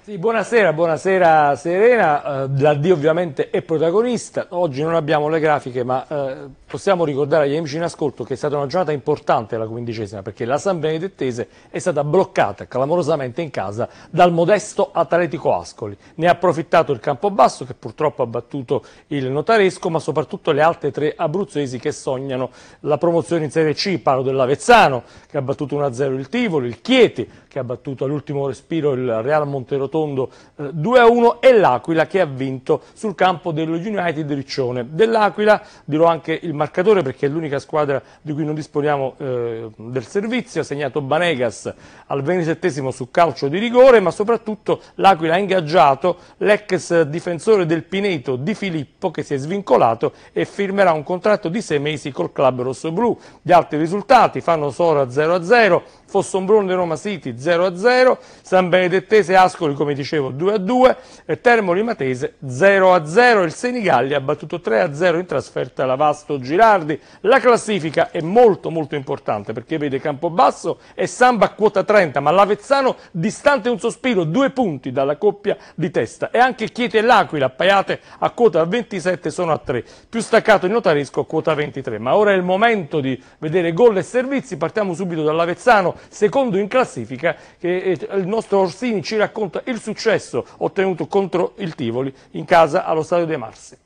Sì, buonasera, buonasera Serena, eh, la D ovviamente è protagonista, oggi non abbiamo le grafiche ma eh, possiamo ricordare agli amici in ascolto che è stata una giornata importante la quindicesima perché la San Benedettese è stata bloccata clamorosamente in casa dal modesto Atletico Ascoli. Ne ha approfittato il Campobasso che purtroppo ha battuto il Notaresco ma soprattutto le altre tre abruzzesi che sognano la promozione in Serie C. Parlo dell'Avezzano che ha battuto 1-0 il Tivoli, il Chieti che ha battuto all'ultimo respiro il Real Monterotondo 2-1 eh, e l'Aquila che ha vinto sul campo dello United Riccione. Dell'Aquila dirò anche il Martino marcatore perché è l'unica squadra di cui non disponiamo eh, del servizio, ha segnato Banegas al 27 su calcio di rigore, ma soprattutto l'Aquila ha ingaggiato l'ex difensore del Pineto Di Filippo che si è svincolato e firmerà un contratto di 6 mesi col club rossoblù. Gli altri risultati fanno Sora 0-0, Fossombrone Roma City 0-0, San Benedettese Ascoli come dicevo 2-2 e Termoli Matese 0-0. Il Senigallia ha battuto 3-0 in trasferta alla Vasto Girardi. La classifica è molto molto importante perché vede Campobasso e Samba a quota 30, ma l'Avezzano distante un sospiro, due punti dalla coppia di testa. E anche Chieti e L'Aquila, appaiate a quota 27, sono a 3. Più staccato il Notarisco a quota 23. Ma ora è il momento di vedere gol e servizi. Partiamo subito dall'Avezzano, secondo in classifica, che eh, il nostro Orsini ci racconta il successo ottenuto contro il Tivoli in casa allo Stadio dei Marsi.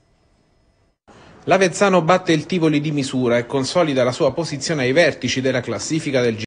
L'Avezzano batte il Tivoli di misura e consolida la sua posizione ai vertici della classifica del G.